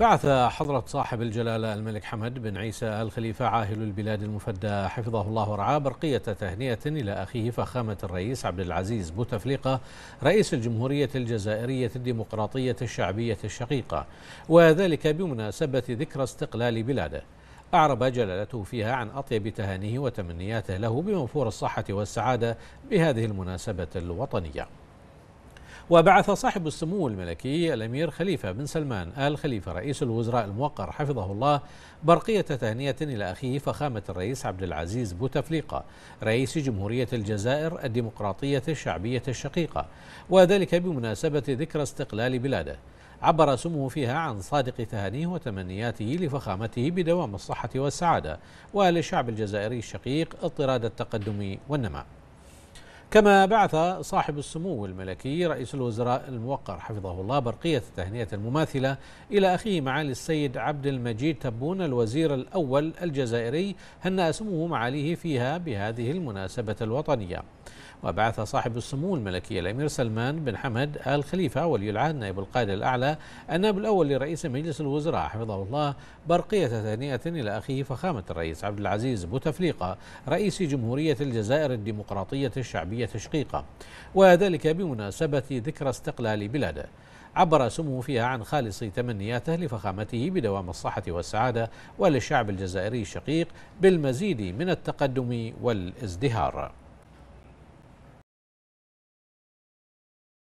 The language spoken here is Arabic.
بعث حضرة صاحب الجلالة الملك حمد بن عيسى الخليفة عاهل البلاد المفدى حفظه الله ورعاه برقية تهنئة إلى أخيه فخامة الرئيس عبد العزيز بوتفليقة رئيس الجمهورية الجزائرية الديمقراطية الشعبية الشقيقة وذلك بمناسبة ذكرى استقلال بلاده أعرب جلالته فيها عن أطيب تهانيه وتمنياته له بمنفور الصحة والسعادة بهذه المناسبة الوطنية وبعث صاحب السمو الملكي الأمير خليفة بن سلمان آل خليفة رئيس الوزراء الموقر حفظه الله برقية تهنئة إلى أخيه فخامة الرئيس عبد العزيز بوتفليقة رئيس جمهورية الجزائر الديمقراطية الشعبية الشقيقة وذلك بمناسبة ذكرى استقلال بلاده عبر سمو فيها عن صادق تهانيه وتمنياته لفخامته بدوام الصحة والسعادة وللشعب الجزائري الشقيق اضطراد التقدم والنماء كما بعث صاحب السمو الملكي رئيس الوزراء الموقر حفظه الله برقية التهنئة المماثلة إلى أخيه معالي السيد عبد المجيد تبون الوزير الأول الجزائري هنأ سموه معاليه فيها بهذه المناسبة الوطنية وبعث صاحب السمو الملكي الأمير سلمان بن حمد آل خليفة ولي العهد نائب القائد الأعلى النائب الأول لرئيس مجلس الوزراء حفظه الله برقية تهنئة إلى أخيه فخامة الرئيس عبد العزيز بوتفليقة رئيس جمهورية الجزائر الديمقراطية الشعبية عملية تشقيقه وذلك بمناسبة ذكرى استقلال بلاده عبر سمو فيها عن خالص تمنياته لفخامته بدوام الصحة والسعادة وللشعب الجزائري الشقيق بالمزيد من التقدم والازدهار